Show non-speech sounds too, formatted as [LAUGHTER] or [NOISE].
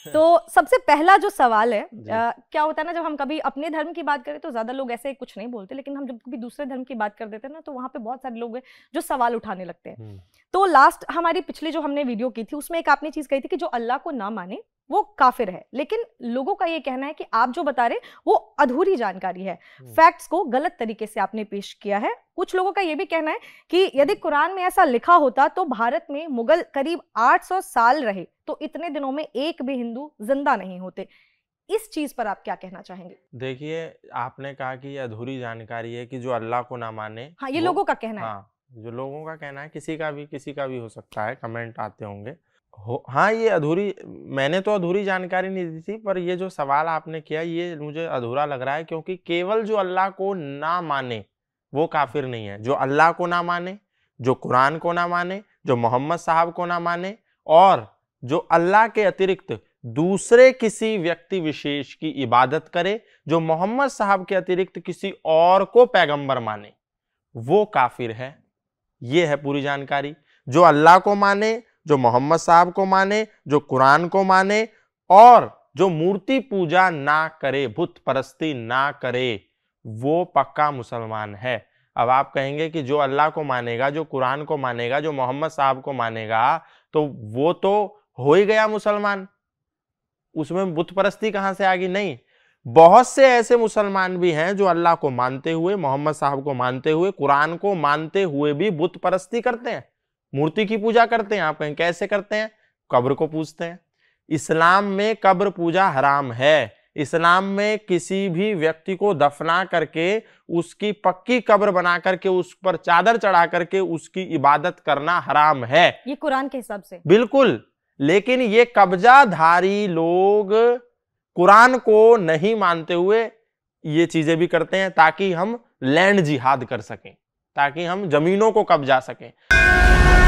[LAUGHS] तो सबसे पहला जो सवाल है आ, क्या होता है ना जब हम कभी अपने धर्म की बात करें तो ज्यादा लोग ऐसे कुछ नहीं बोलते लेकिन हम जब कभी दूसरे धर्म की बात कर देते हैं ना तो वहां पे बहुत सारे लोग हैं जो सवाल उठाने लगते हैं तो लास्ट हमारी पिछली जो हमने वीडियो की थी उसमें एक आपने चीज कही थी कि जो अल्लाह को ना माने वो काफिर है लेकिन लोगों का ये कहना है कि आप जो बता रहे वो अधूरी जानकारी है हम्म। फैक्ट्स को गलत तरीके से आपने पेश किया है कुछ लोगों का ये भी कहना है कि यदि हम्म। कुरान में ऐसा लिखा होता तो भारत में मुगल करीब 800 साल रहे तो इतने दिनों में एक भी हिंदू जिंदा नहीं होते इस चीज पर आप क्या कहना चाहेंगे देखिए आपने कहा कि अधूरी जानकारी है कि जो अल्लाह को ना माने हाँ ये लोगों का कहना है हाँ, जो लोगों का कहना है किसी का भी किसी का भी हो सकता है कमेंट आते होंगे हो हाँ ये अधूरी मैंने तो अधूरी जानकारी नहीं दी थी पर ये जो सवाल आपने किया ये मुझे अधूरा लग रहा है क्योंकि केवल जो अल्लाह को ना माने वो काफिर नहीं है जो अल्लाह को ना माने जो कुरान को ना माने जो मोहम्मद साहब को ना माने और जो अल्लाह के अतिरिक्त दूसरे किसी व्यक्ति विशेष की इबादत करे जो मोहम्मद साहब के अतिरिक्त किसी और को पैगंबर माने वो काफिर है ये है पूरी जानकारी जो अल्लाह को माने जो मोहम्मद साहब को माने जो कुरान को माने और जो मूर्ति पूजा ना करे बुत परस्ती ना करे वो पक्का मुसलमान है अब आप कहेंगे कि जो अल्लाह को मानेगा जो कुरान को मानेगा जो मोहम्मद साहब को मानेगा तो वो तो हो ही गया मुसलमान उसमें बुत परस्ती कहाँ से आ गई नहीं बहुत से ऐसे मुसलमान भी हैं जो अल्लाह को मानते हुए मोहम्मद साहब को मानते हुए कुरान को मानते हुए भी बुत परस्ती करते हैं मूर्ति की पूजा करते हैं आप कहें कैसे करते हैं कब्र को पूजते हैं इस्लाम में कब्र पूजा हराम है इस्लाम में किसी भी व्यक्ति को दफना करके उसकी पक्की कब्र बना करके उस पर चादर चढ़ा करके उसकी इबादत करना हराम है ये कुरान के हिसाब से बिल्कुल लेकिन ये कब्जाधारी लोग कुरान को नहीं मानते हुए ये चीजें भी करते हैं ताकि हम लैंड जिहाद कर सकें ताकि हम जमीनों को कब्जा सकें